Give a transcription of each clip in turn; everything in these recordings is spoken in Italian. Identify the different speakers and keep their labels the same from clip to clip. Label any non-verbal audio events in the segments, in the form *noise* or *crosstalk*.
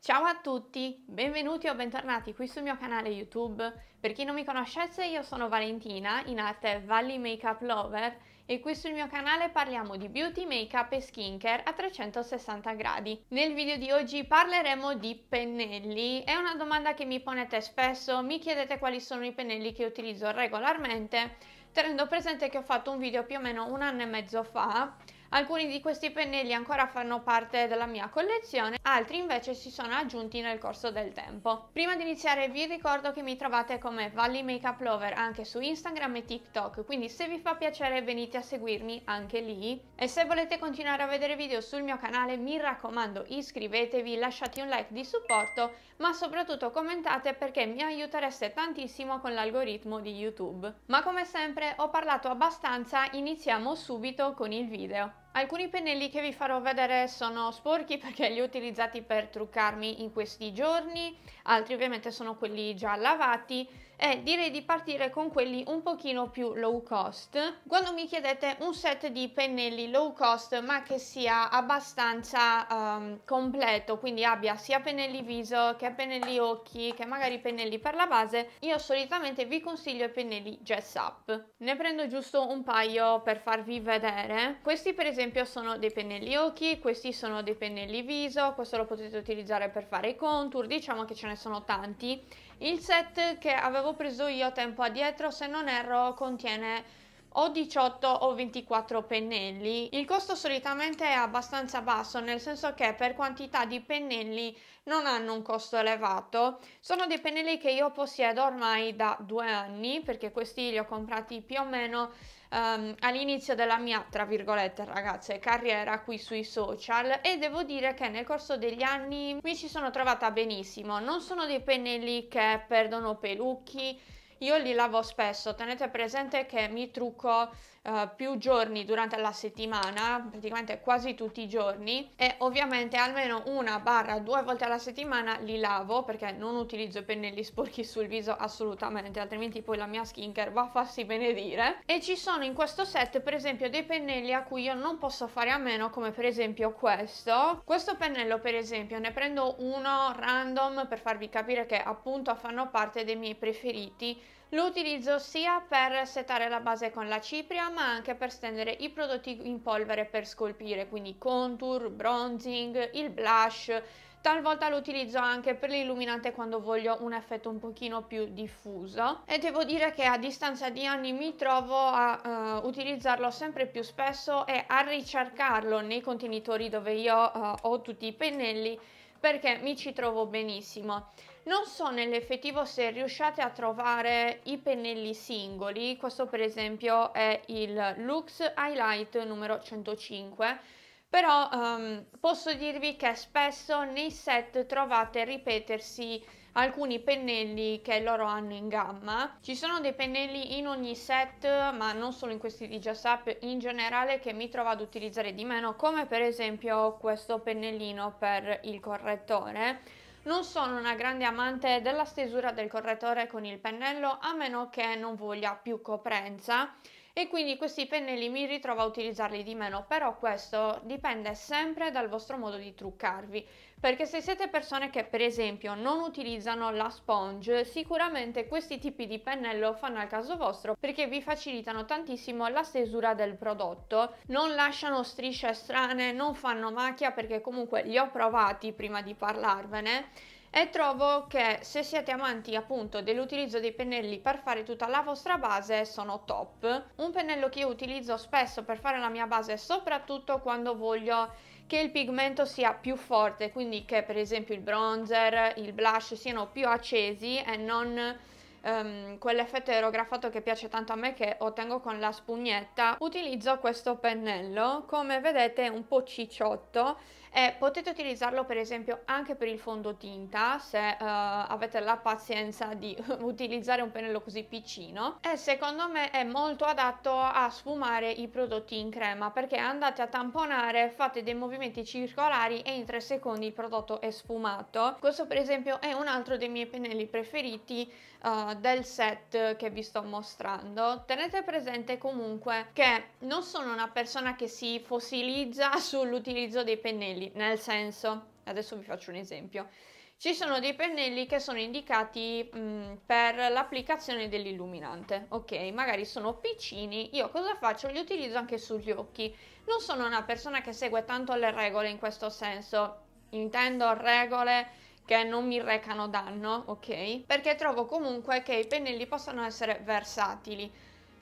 Speaker 1: Ciao a tutti, benvenuti o bentornati qui sul mio canale YouTube. Per chi non mi conoscesse io sono Valentina, in arte Valley Makeup Lover e qui sul mio canale parliamo di beauty, makeup e skincare a 360 gradi. Nel video di oggi parleremo di pennelli. È una domanda che mi ponete spesso, mi chiedete quali sono i pennelli che utilizzo regolarmente tenendo presente che ho fatto un video più o meno un anno e mezzo fa Alcuni di questi pennelli ancora fanno parte della mia collezione, altri invece si sono aggiunti nel corso del tempo. Prima di iniziare vi ricordo che mi trovate come Valley Makeup Lover anche su Instagram e TikTok, quindi se vi fa piacere venite a seguirmi anche lì. E se volete continuare a vedere video sul mio canale mi raccomando iscrivetevi, lasciate un like di supporto, ma soprattutto commentate perché mi aiutereste tantissimo con l'algoritmo di YouTube. Ma come sempre ho parlato abbastanza, iniziamo subito con il video. Alcuni pennelli che vi farò vedere sono sporchi perché li ho utilizzati per truccarmi in questi giorni, altri ovviamente sono quelli già lavati, è eh, direi di partire con quelli un pochino più low cost. Quando mi chiedete un set di pennelli low cost ma che sia abbastanza um, completo, quindi abbia sia pennelli viso che pennelli occhi che magari pennelli per la base, io solitamente vi consiglio i pennelli Jazz Up. Ne prendo giusto un paio per farvi vedere. Questi per esempio sono dei pennelli occhi, questi sono dei pennelli viso, questo lo potete utilizzare per fare i contour, diciamo che ce ne sono tanti. Il set che avevo preso io tempo addietro, se non erro, contiene o 18 o 24 pennelli. Il costo solitamente è abbastanza basso, nel senso che per quantità di pennelli non hanno un costo elevato. Sono dei pennelli che io possiedo ormai da due anni, perché questi li ho comprati più o meno um, all'inizio della mia, tra virgolette ragazze, carriera qui sui social e devo dire che nel corso degli anni mi ci sono trovata benissimo. Non sono dei pennelli che perdono pelucchi, io li lavo spesso, tenete presente che mi trucco eh, più giorni durante la settimana, praticamente quasi tutti i giorni e ovviamente almeno una barra due volte alla settimana li lavo perché non utilizzo i pennelli sporchi sul viso assolutamente, altrimenti poi la mia skincare va a farsi benedire. E ci sono in questo set per esempio dei pennelli a cui io non posso fare a meno come per esempio questo. Questo pennello per esempio ne prendo uno random per farvi capire che appunto fanno parte dei miei preferiti lo utilizzo sia per setare la base con la cipria ma anche per stendere i prodotti in polvere per scolpire, quindi contour, bronzing, il blush, talvolta lo utilizzo anche per l'illuminante quando voglio un effetto un pochino più diffuso e devo dire che a distanza di anni mi trovo a uh, utilizzarlo sempre più spesso e a ricercarlo nei contenitori dove io uh, ho tutti i pennelli perché mi ci trovo benissimo non so nell'effettivo se riusciate a trovare i pennelli singoli, questo per esempio è il Lux Highlight numero 105, però um, posso dirvi che spesso nei set trovate ripetersi alcuni pennelli che loro hanno in gamma. Ci sono dei pennelli in ogni set, ma non solo in questi di Just Up, in generale che mi trovo ad utilizzare di meno, come per esempio questo pennellino per il correttore non sono una grande amante della stesura del correttore con il pennello a meno che non voglia più coprenza e quindi questi pennelli mi ritrovo a utilizzarli di meno, però questo dipende sempre dal vostro modo di truccarvi, perché se siete persone che per esempio non utilizzano la sponge, sicuramente questi tipi di pennello fanno al caso vostro perché vi facilitano tantissimo la stesura del prodotto, non lasciano strisce strane, non fanno macchia perché comunque li ho provati prima di parlarvene e trovo che se siete amanti appunto dell'utilizzo dei pennelli per fare tutta la vostra base sono top. Un pennello che io utilizzo spesso per fare la mia base soprattutto quando voglio che il pigmento sia più forte, quindi che per esempio il bronzer, il blush siano più accesi e non um, quell'effetto aerografato che piace tanto a me che ottengo con la spugnetta. Utilizzo questo pennello, come vedete è un po' cicciotto e eh, potete utilizzarlo per esempio anche per il fondotinta se uh, avete la pazienza di *laughs* utilizzare un pennello così piccino e secondo me è molto adatto a sfumare i prodotti in crema perché andate a tamponare, fate dei movimenti circolari e in 3 secondi il prodotto è sfumato. Questo per esempio è un altro dei miei pennelli preferiti uh, del set che vi sto mostrando. Tenete presente comunque che non sono una persona che si fossilizza *laughs* sull'utilizzo dei pennelli pennelli, nel senso, adesso vi faccio un esempio, ci sono dei pennelli che sono indicati mh, per l'applicazione dell'illuminante, ok? Magari sono piccini, io cosa faccio? Li utilizzo anche sugli occhi. Non sono una persona che segue tanto le regole in questo senso, intendo regole che non mi recano danno, ok? Perché trovo comunque che i pennelli possano essere versatili.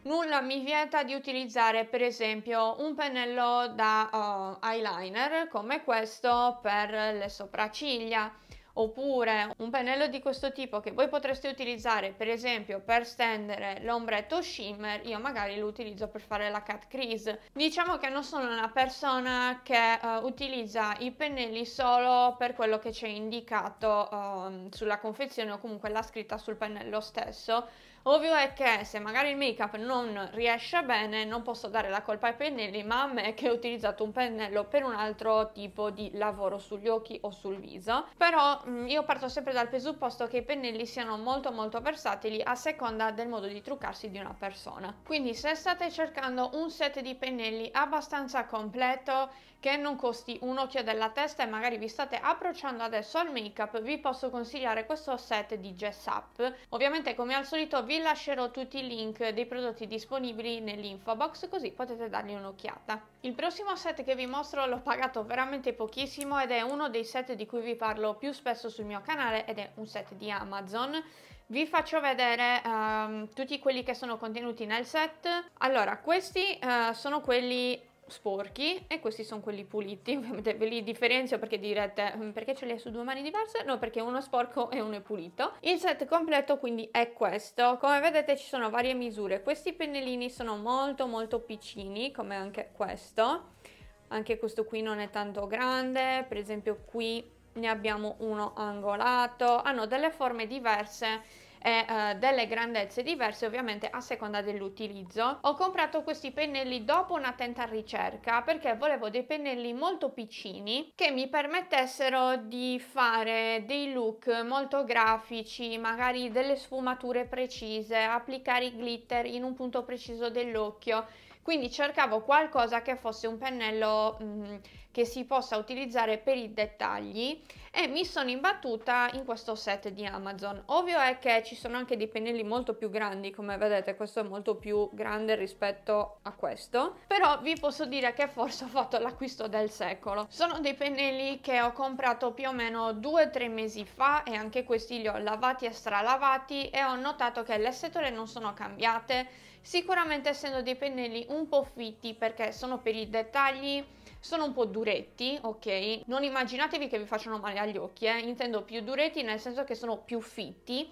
Speaker 1: Nulla mi vieta di utilizzare per esempio un pennello da uh, eyeliner come questo per le sopracciglia oppure un pennello di questo tipo che voi potreste utilizzare per esempio per stendere l'ombretto shimmer io magari lo utilizzo per fare la cat crease diciamo che non sono una persona che uh, utilizza i pennelli solo per quello che c'è indicato uh, sulla confezione o comunque la scritta sul pennello stesso Ovvio è che se magari il make up non riesce bene non posso dare la colpa ai pennelli ma a me che ho utilizzato un pennello per un altro tipo di lavoro sugli occhi o sul viso però mm, io parto sempre dal presupposto che i pennelli siano molto molto versatili a seconda del modo di truccarsi di una persona quindi se state cercando un set di pennelli abbastanza completo che non costi un occhio della testa e magari vi state approcciando adesso al make up, vi posso consigliare questo set di Jess Up. Ovviamente come al solito vi lascerò tutti i link dei prodotti disponibili nell'info box così potete dargli un'occhiata. Il prossimo set che vi mostro l'ho pagato veramente pochissimo ed è uno dei set di cui vi parlo più spesso sul mio canale ed è un set di Amazon. Vi faccio vedere um, tutti quelli che sono contenuti nel set. Allora, questi uh, sono quelli sporchi e questi sono quelli puliti, *laughs* ovviamente ve li differenzio perché direte mm, perché ce li hai su due mani diverse? No, perché uno è sporco e uno è pulito. Il set completo quindi è questo, come vedete ci sono varie misure, questi pennellini sono molto molto piccini come anche questo, anche questo qui non è tanto grande, per esempio qui ne abbiamo uno angolato, hanno delle forme diverse e eh, delle grandezze diverse ovviamente a seconda dell'utilizzo. Ho comprato questi pennelli dopo un'attenta ricerca perché volevo dei pennelli molto piccini che mi permettessero di fare dei look molto grafici, magari delle sfumature precise, applicare i glitter in un punto preciso dell'occhio quindi cercavo qualcosa che fosse un pennello mh, mm, che si possa utilizzare per i dettagli e mi sono imbattuta in questo set di Amazon. Ovvio è che ci sono anche dei pennelli molto più grandi, come vedete questo è molto più grande rispetto a questo, però vi posso dire che forse ho fatto l'acquisto del secolo. Sono dei pennelli che ho comprato più o meno 2-3 mesi fa e anche questi li ho lavati e stralavati e ho notato che le setole non sono cambiate, sicuramente essendo dei pennelli un po' fitti perché sono per i dettagli sono un po' duretti, ok? Non immaginatevi che vi facciano male agli occhi, eh? intendo più duretti nel senso che sono più fitti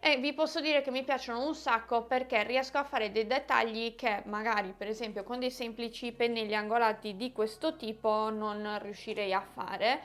Speaker 1: e vi posso dire che mi piacciono un sacco perché riesco a fare dei dettagli che magari per esempio con dei semplici pennelli angolati di questo tipo non riuscirei a fare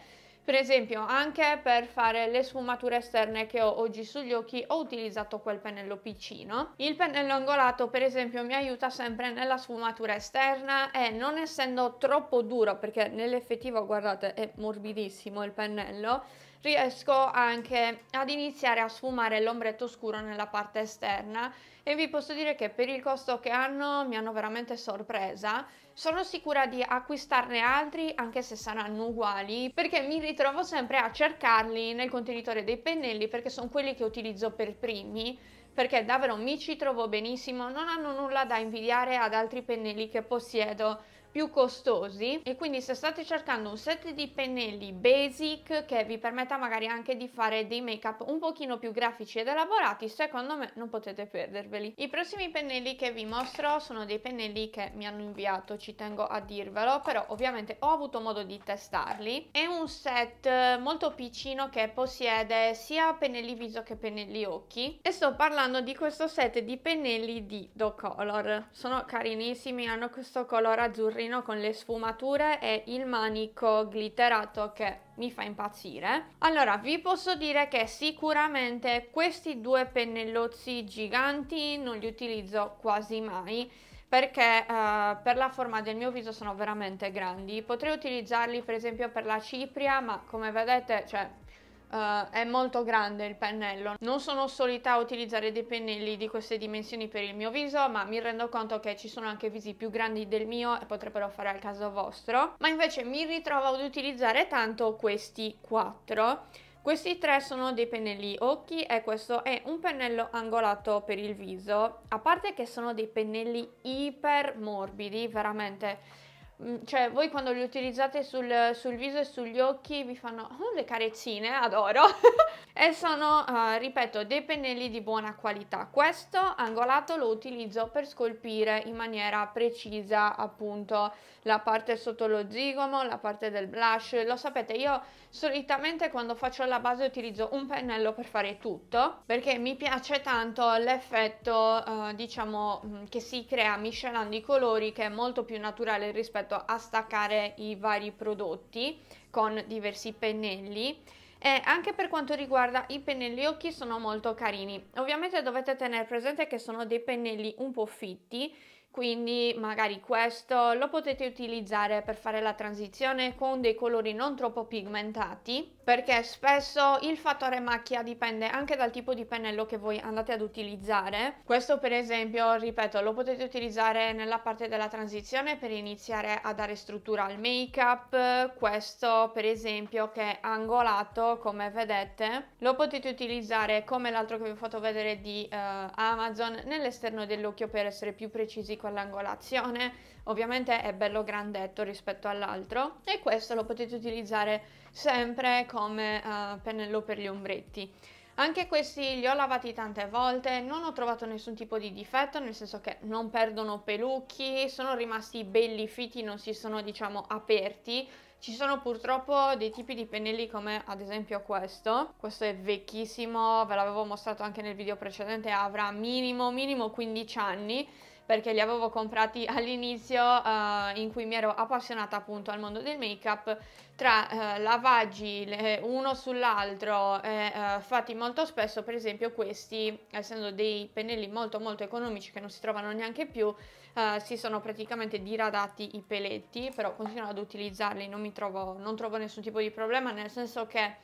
Speaker 1: per esempio anche per fare le sfumature esterne che ho oggi sugli occhi ho utilizzato quel pennello piccino. Il pennello angolato per esempio mi aiuta sempre nella sfumatura esterna e non essendo troppo duro perché nell'effettivo guardate è morbidissimo il pennello riesco anche ad iniziare a sfumare l'ombretto scuro nella parte esterna e vi posso dire che per il costo che hanno mi hanno veramente sorpresa. Sono sicura di acquistarne altri anche se saranno uguali perché mi ritrovo sempre a cercarli nel contenitore dei pennelli perché sono quelli che utilizzo per primi perché davvero mi ci trovo benissimo, non hanno nulla da invidiare ad altri pennelli che possiedo più costosi e quindi se state cercando un set di pennelli basic che vi permetta magari anche di fare dei make up un pochino più grafici ed elaborati secondo me non potete perderveli i prossimi pennelli che vi mostro sono dei pennelli che mi hanno inviato ci tengo a dirvelo però ovviamente ho avuto modo di testarli è un set eh, molto piccino che possiede sia pennelli viso che pennelli occhi e sto parlando di questo set di pennelli di Do Color sono carinissimi hanno questo colore azzurrino colorino con le sfumature e il manico glitterato che mi fa impazzire. Allora, vi posso dire che sicuramente questi due pennellozzi giganti non li utilizzo quasi mai perché eh, per la forma del mio viso sono veramente grandi. Potrei utilizzarli per esempio per la cipria, ma come vedete, cioè Uh, è molto grande il pennello. Non sono solita utilizzare dei pennelli di queste dimensioni per il mio viso, ma mi rendo conto che ci sono anche visi più grandi del mio e potrebbero fare al caso vostro. Ma invece mi ritrovo ad utilizzare tanto questi quattro. Questi tre sono dei pennelli occhi e questo è un pennello angolato per il viso. A parte che sono dei pennelli iper morbidi, veramente Mm, cioè voi quando li utilizzate sul, sul, viso e sugli occhi vi fanno oh, le carezzine, adoro, *laughs* e sono, uh, ripeto, dei pennelli di buona qualità. Questo angolato lo utilizzo per scolpire in maniera precisa appunto la parte sotto lo zigomo, la parte del blush, lo sapete, io solitamente quando faccio la base utilizzo un pennello per fare tutto, perché mi piace tanto l'effetto, uh, diciamo, mm, che si crea miscelando i colori, che è molto più naturale rispetto aiutato a staccare i vari prodotti con diversi pennelli. E anche per quanto riguarda i pennelli occhi sono molto carini. Ovviamente dovete tenere presente che sono dei pennelli un po' fitti, quindi magari questo lo potete utilizzare per fare la transizione con dei colori non troppo pigmentati perché spesso il fattore macchia dipende anche dal tipo di pennello che voi andate ad utilizzare. Questo per esempio, ripeto, lo potete utilizzare nella parte della transizione per iniziare a dare struttura al make-up, questo per esempio che è angolato come vedete, lo potete utilizzare come l'altro che vi ho fatto vedere di uh, Amazon nell'esterno dell'occhio per essere più precisi con l'angolazione, ovviamente è bello grandetto rispetto all'altro e questo lo potete utilizzare sempre come uh, pennello per gli ombretti. Anche questi li ho lavati tante volte, non ho trovato nessun tipo di difetto, nel senso che non perdono pelucchi, sono rimasti belli fitti, non si sono diciamo aperti. Ci sono purtroppo dei tipi di pennelli come ad esempio questo, questo è vecchissimo, ve l'avevo mostrato anche nel video precedente, avrà minimo minimo 15 anni perché li avevo comprati all'inizio uh, in cui mi ero appassionata appunto al mondo del make-up tra uh, lavaggi le, uno sull'altro eh, uh, fatti molto spesso per esempio questi essendo dei pennelli molto molto economici che non si trovano neanche più eh, si sono praticamente diradati i peletti però continuo ad utilizzarli non mi trovo non trovo nessun tipo di problema nel senso che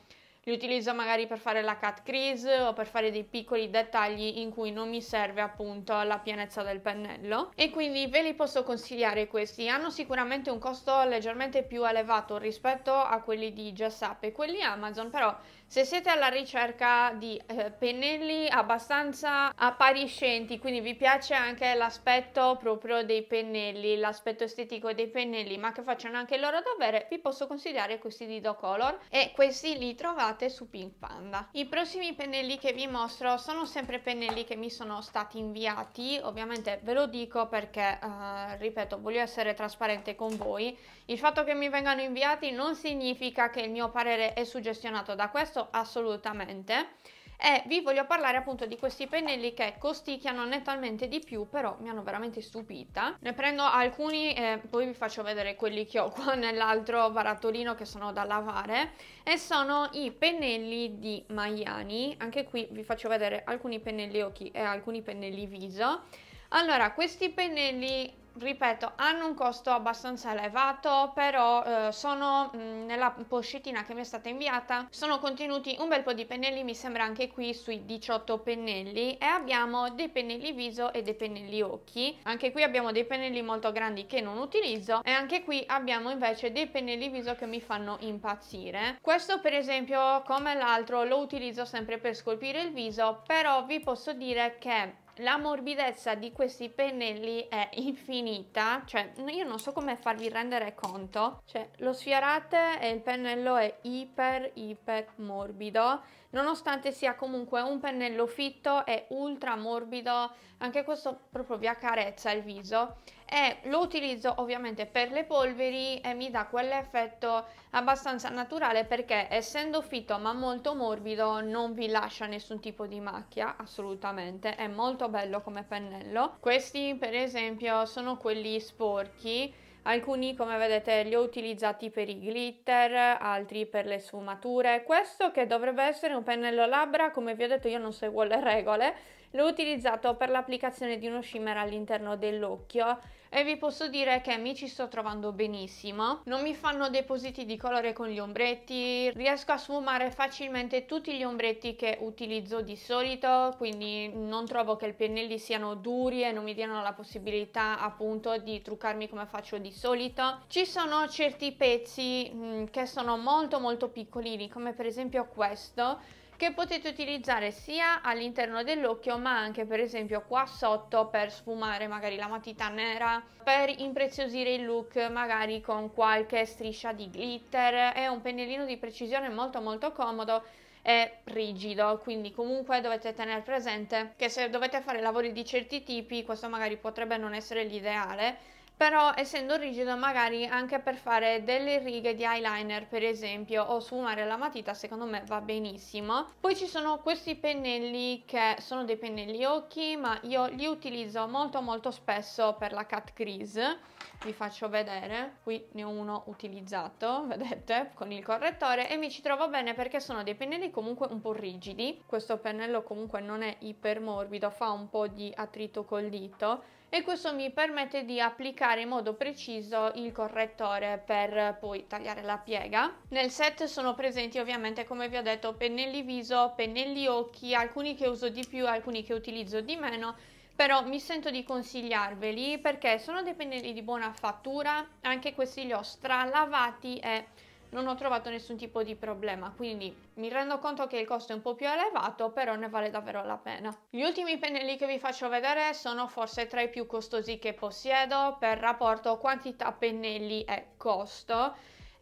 Speaker 1: li utilizzo magari per fare la cut crease o per fare dei piccoli dettagli in cui non mi serve appunto la pienezza del pennello e quindi ve li posso consigliare questi hanno sicuramente un costo leggermente più elevato rispetto a quelli di Jessup e quelli Amazon però se siete alla ricerca di eh, pennelli abbastanza appariscenti, quindi vi piace anche l'aspetto proprio dei pennelli, l'aspetto estetico dei pennelli, ma che facciano anche il loro dovere, vi posso consigliare questi di DoColor e questi li trovate su Pink Panda. I prossimi pennelli che vi mostro sono sempre pennelli che mi sono stati inviati, ovviamente ve lo dico perché, eh, ripeto, voglio essere trasparente con voi. Il fatto che mi vengano inviati non significa che il mio parere è suggestionato da questo assolutamente e vi voglio parlare appunto di questi pennelli che costicchiano nettamente di più però mi hanno veramente stupita ne prendo alcuni e poi vi faccio vedere quelli che ho qua *laughs* nell'altro barattolino che sono da lavare e sono i pennelli di Maiani anche qui vi faccio vedere alcuni pennelli occhi e alcuni pennelli viso allora questi pennelli ripeto, hanno un costo abbastanza elevato, però eh, sono mh, mm, nella poscettina che mi è stata inviata, sono contenuti un bel po' di pennelli, mi sembra anche qui sui 18 pennelli e abbiamo dei pennelli viso e dei pennelli occhi. Anche qui abbiamo dei pennelli molto grandi che non utilizzo e anche qui abbiamo invece dei pennelli viso che mi fanno impazzire. Questo per esempio, come l'altro, lo utilizzo sempre per scolpire il viso, però vi posso dire che la morbidezza di questi pennelli è infinita, cioè io non so come farvi rendere conto, cioè lo sfiorate e il pennello è iper iper morbido nonostante sia comunque un pennello fitto e ultra morbido, anche questo proprio vi accarezza il viso e lo utilizzo ovviamente per le polveri e mi dà quell'effetto abbastanza naturale perché essendo fitto ma molto morbido non vi lascia nessun tipo di macchia assolutamente, è molto bello come pennello. Questi per esempio sono quelli sporchi alcuni come vedete li ho utilizzati per i glitter, altri per le sfumature, questo che dovrebbe essere un pennello labbra, come vi ho detto io non seguo le regole, l'ho utilizzato per l'applicazione di uno shimmer all'interno dell'occhio e vi posso dire che mi ci sto trovando benissimo. Non mi fanno depositi di colore con gli ombretti, riesco a sfumare facilmente tutti gli ombretti che utilizzo di solito, quindi non trovo che i pennelli siano duri e non mi diano la possibilità appunto di truccarmi come faccio di solito. Ci sono certi pezzi mh, mm, che sono molto molto piccolini, come per esempio questo, che potete utilizzare sia all'interno dell'occhio ma anche per esempio qua sotto per sfumare magari la matita nera, per impreziosire il look magari con qualche striscia di glitter. È un pennellino di precisione molto molto comodo e rigido quindi comunque dovete tenere presente che se dovete fare lavori di certi tipi questo magari potrebbe non essere l'ideale però essendo rigido magari anche per fare delle righe di eyeliner per esempio o sfumare la matita secondo me va benissimo poi ci sono questi pennelli che sono dei pennelli occhi ma io li utilizzo molto molto spesso per la cat crease vi faccio vedere qui ne ho uno utilizzato *laughs* vedete con il correttore e mi ci trovo bene perché sono dei pennelli comunque un po' rigidi questo pennello comunque non è iper morbido fa un po' di attrito col dito e questo mi permette di applicare in modo preciso il correttore per poi tagliare la piega nel set sono presenti ovviamente come vi ho detto pennelli viso pennelli occhi alcuni che uso di più alcuni che utilizzo di meno però mi sento di consigliarveli perché sono dei pennelli di buona fattura, anche questi li ho stralavati e non ho trovato nessun tipo di problema, quindi mi rendo conto che il costo è un po' più elevato, però ne vale davvero la pena. Gli ultimi pennelli che vi faccio vedere sono forse tra i più costosi che possiedo per rapporto quantità pennelli e costo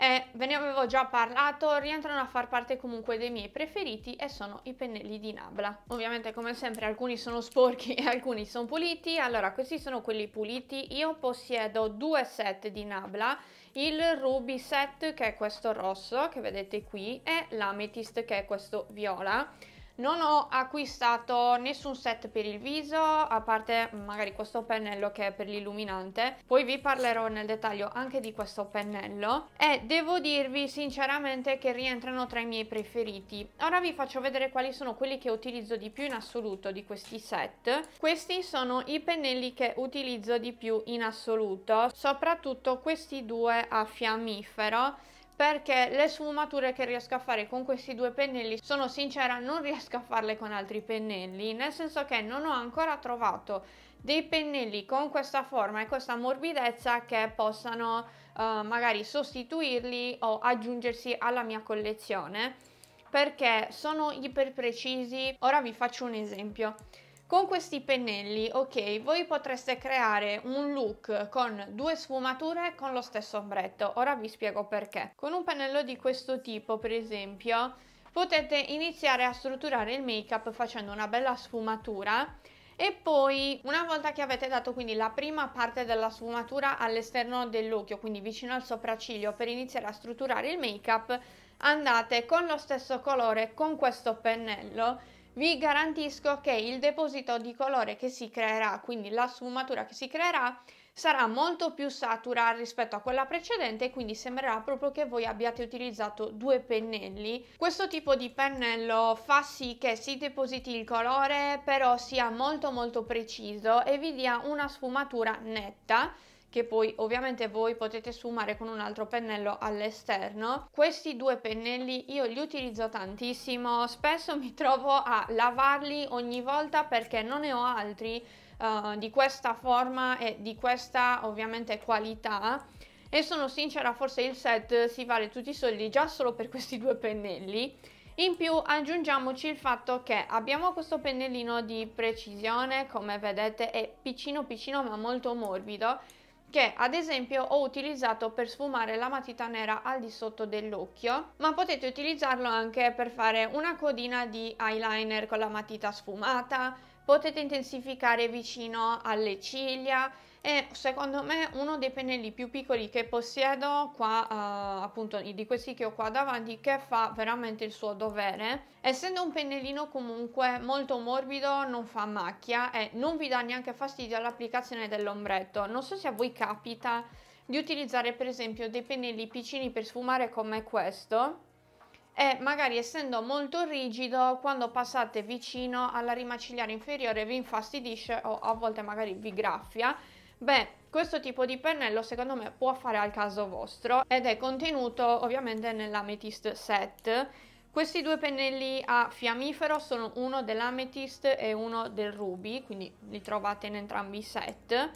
Speaker 1: eh, ve ne avevo già parlato, rientrano a far parte comunque dei miei preferiti e sono i pennelli di Nabla. Ovviamente come sempre alcuni sono sporchi *laughs* e alcuni sono puliti, allora questi sono quelli puliti, io possiedo due set di Nabla, il Ruby set che è questo rosso che vedete qui e l'Amethyst che è questo viola non ho acquistato nessun set per il viso a parte magari questo pennello che è per l'illuminante poi vi parlerò nel dettaglio anche di questo pennello e devo dirvi sinceramente che rientrano tra i miei preferiti ora vi faccio vedere quali sono quelli che utilizzo di più in assoluto di questi set questi sono i pennelli che utilizzo di più in assoluto soprattutto questi due a fiammifero perché le sfumature che riesco a fare con questi due pennelli sono sincera non riesco a farle con altri pennelli nel senso che non ho ancora trovato dei pennelli con questa forma e questa morbidezza che possano eh, magari sostituirli o aggiungersi alla mia collezione perché sono iper precisi ora vi faccio un esempio con questi pennelli, ok, voi potreste creare un look con due sfumature con lo stesso ombretto. Ora vi spiego perché. Con un pennello di questo tipo, per esempio, potete iniziare a strutturare il make-up facendo una bella sfumatura e poi una volta che avete dato quindi la prima parte della sfumatura all'esterno dell'occhio, quindi vicino al sopracciglio per iniziare a strutturare il make-up, andate con lo stesso colore con questo pennello vi garantisco che il deposito di colore che si creerà, quindi la sfumatura che si creerà, sarà molto più satura rispetto a quella precedente quindi sembrerà proprio che voi abbiate utilizzato due pennelli questo tipo di pennello fa sì che si depositi il colore però sia molto molto preciso e vi dia una sfumatura netta che poi ovviamente voi potete sfumare con un altro pennello all'esterno. Questi due pennelli io li utilizzo tantissimo, spesso mi trovo a lavarli ogni volta perché non ne ho altri uh, di questa forma e di questa ovviamente qualità e sono sincera forse il set si vale tutti i soldi già solo per questi due pennelli. In più aggiungiamoci il fatto che abbiamo questo pennellino di precisione, come vedete è piccino piccino ma molto morbido che ad esempio ho utilizzato per sfumare la matita nera al di sotto dell'occhio, ma potete utilizzarlo anche per fare una codina di eyeliner con la matita sfumata, potete intensificare vicino alle ciglia, è secondo me uno dei pennelli più piccoli che possiedo qua uh, appunto di questi che ho qua davanti che fa veramente il suo dovere essendo un pennellino comunque molto morbido non fa macchia e non vi dà neanche fastidio all'applicazione dell'ombretto non so se a voi capita di utilizzare per esempio dei pennelli piccini per sfumare come questo e magari essendo molto rigido quando passate vicino alla rima inferiore vi infastidisce o a volte magari vi graffia Beh, questo tipo di pennello secondo me può fare al caso vostro ed è contenuto ovviamente nell'Amethyst set. Questi due pennelli a fiammifero sono uno dell'Amethyst e uno del Ruby, quindi li trovate in entrambi i set.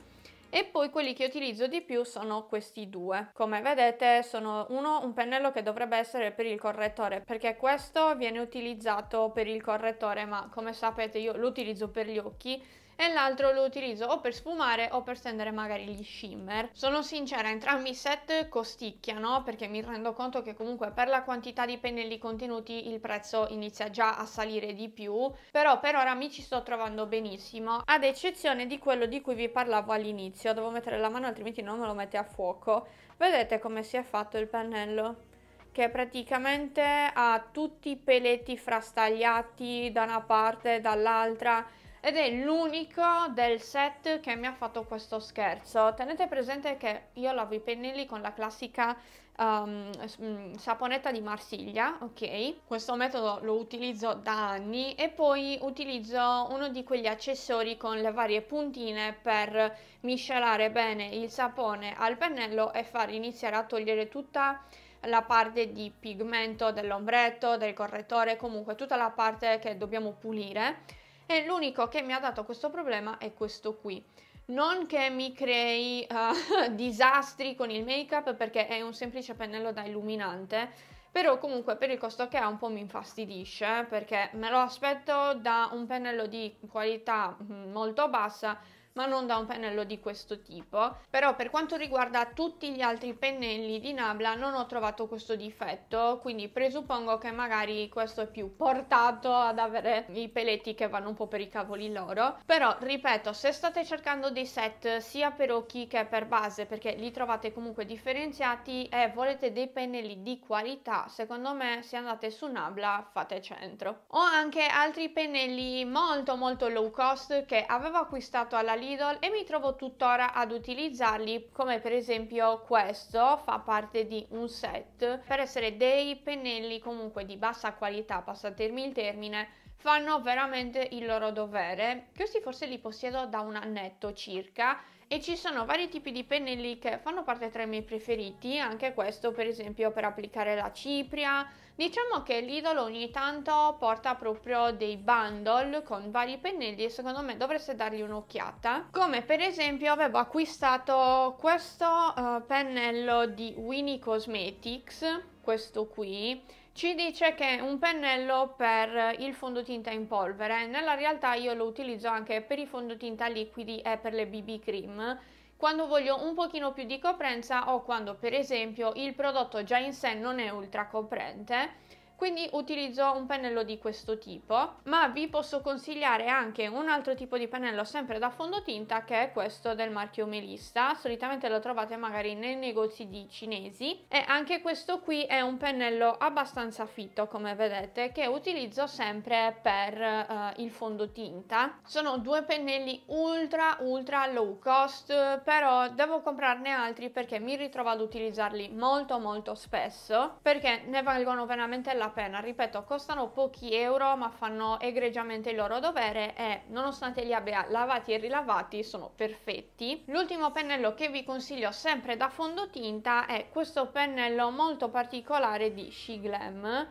Speaker 1: E poi quelli che utilizzo di più sono questi due. Come vedete sono uno un pennello che dovrebbe essere per il correttore perché questo viene utilizzato per il correttore ma come sapete io lo utilizzo per gli occhi e l'altro lo utilizzo o per sfumare o per stendere magari gli shimmer. Sono sincera, entrambi i set costicchiano perché mi rendo conto che comunque per la quantità di pennelli contenuti il prezzo inizia già a salire di più, però per ora mi ci sto trovando benissimo, ad eccezione di quello di cui vi parlavo all'inizio, devo mettere la mano altrimenti non me lo mette a fuoco. Vedete come si è fatto il pennello? che praticamente ha tutti i peletti frastagliati da una parte e dall'altra ed è l'unico del set che mi ha fatto questo scherzo. Tenete presente che io lavo i pennelli con la classica um, saponetta di Marsiglia, ok? Questo metodo lo utilizzo da anni e poi utilizzo uno di quegli accessori con le varie puntine per miscelare bene il sapone al pennello e far iniziare a togliere tutta la parte di pigmento dell'ombretto, del correttore, comunque tutta la parte che dobbiamo pulire e l'unico che mi ha dato questo problema è questo qui non che mi crei uh, *laughs* disastri con il make up perché è un semplice pennello da illuminante però comunque per il costo che ha un po' mi infastidisce eh, perché me lo aspetto da un pennello di qualità mm, molto bassa ma non da un pennello di questo tipo. Però per quanto riguarda tutti gli altri pennelli di Nabla non ho trovato questo difetto, quindi presuppongo che magari questo è più portato ad avere i peletti che vanno un po' per i cavoli loro. Però ripeto, se state cercando dei set sia per occhi che per base, perché li trovate comunque differenziati e volete dei pennelli di qualità, secondo me se andate su Nabla fate centro. Ho anche altri pennelli molto molto low cost che avevo acquistato alla linea Lidl e mi trovo tuttora ad utilizzarli come per esempio questo fa parte di un set per essere dei pennelli comunque di bassa qualità, passatemi il termine, fanno veramente il loro dovere. Questi forse li possiedo da un annetto circa e ci sono vari tipi di pennelli che fanno parte tra i miei preferiti, anche questo per esempio per applicare la cipria. Diciamo che l'idolo ogni tanto porta proprio dei bundle con vari pennelli e secondo me dovreste dargli un'occhiata. Come per esempio avevo acquistato questo uh, pennello di Winnie Cosmetics, questo qui, ci dice che è un pennello per il fondotinta in polvere, nella realtà io lo utilizzo anche per i fondotinta liquidi e per le BB cream, quando voglio un pochino più di coprenza o quando per esempio il prodotto già in sé non è ultra coprente quindi utilizzo un pennello di questo tipo ma vi posso consigliare anche un altro tipo di pennello sempre da fondotinta che è questo del marchio Melissa solitamente lo trovate magari nei negozi di cinesi e anche questo qui è un pennello abbastanza fitto come vedete che utilizzo sempre per eh, il fondotinta sono due pennelli ultra ultra low cost però devo comprarne altri perché mi ritrovo ad utilizzarli molto molto spesso perché ne valgono veramente la la pena, ripeto, costano pochi euro ma fanno egregiamente il loro dovere e nonostante li abbia lavati e rilavati sono perfetti. L'ultimo pennello che vi consiglio sempre da fondotinta è questo pennello molto particolare di Shiglam.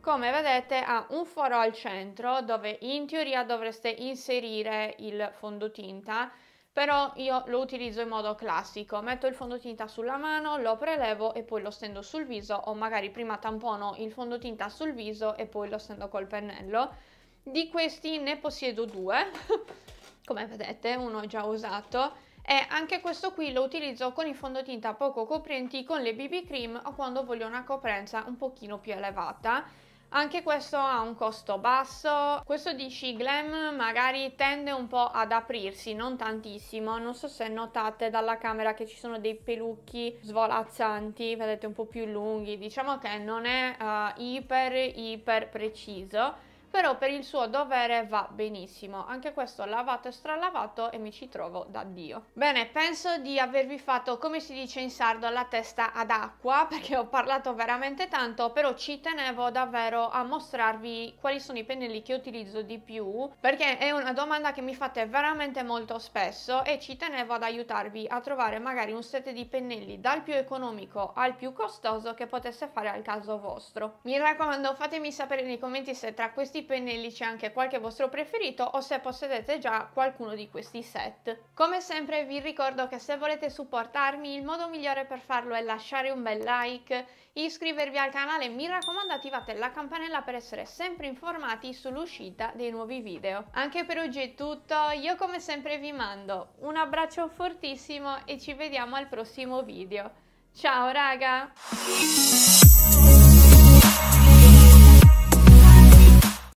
Speaker 1: Come vedete ha un foro al centro dove in teoria dovreste inserire il fondotinta però io lo utilizzo in modo classico, metto il fondotinta sulla mano, lo prelevo e poi lo stendo sul viso o magari prima tampono il fondotinta sul viso e poi lo stendo col pennello. Di questi ne possiedo due, *laughs* come vedete uno è già usato e anche questo qui lo utilizzo con i fondotinta poco coprenti, con le BB cream o quando voglio una coprenza un pochino più elevata anche questo ha un costo basso, questo DC Glam magari tende un po' ad aprirsi, non tantissimo, non so se notate dalla camera che ci sono dei pelucchi svolazzanti, vedete un po' più lunghi, diciamo che non è uh, iper iper preciso, però per il suo dovere va benissimo. Anche questo lavato e stralavato e mi ci trovo da Dio. Bene, penso di avervi fatto, come si dice in sardo, la testa ad acqua *laughs* perché ho parlato veramente tanto, però ci tenevo davvero a mostrarvi quali sono i pennelli che utilizzo di più perché è una domanda che mi fate veramente molto spesso e ci tenevo ad aiutarvi a trovare magari un set di pennelli dal più economico al più costoso che potesse fare al caso vostro. Mi raccomando, fatemi sapere nei commenti se tra questi questi pennelli c'è anche qualche vostro preferito o se possedete già qualcuno di questi set. Come sempre vi ricordo che se volete supportarmi il modo migliore per farlo è lasciare un bel like, iscrivervi al canale e mi raccomando attivate la campanella per essere sempre informati sull'uscita dei nuovi video. Anche per oggi è tutto, io come sempre vi mando un abbraccio fortissimo e ci vediamo al prossimo video. Ciao raga!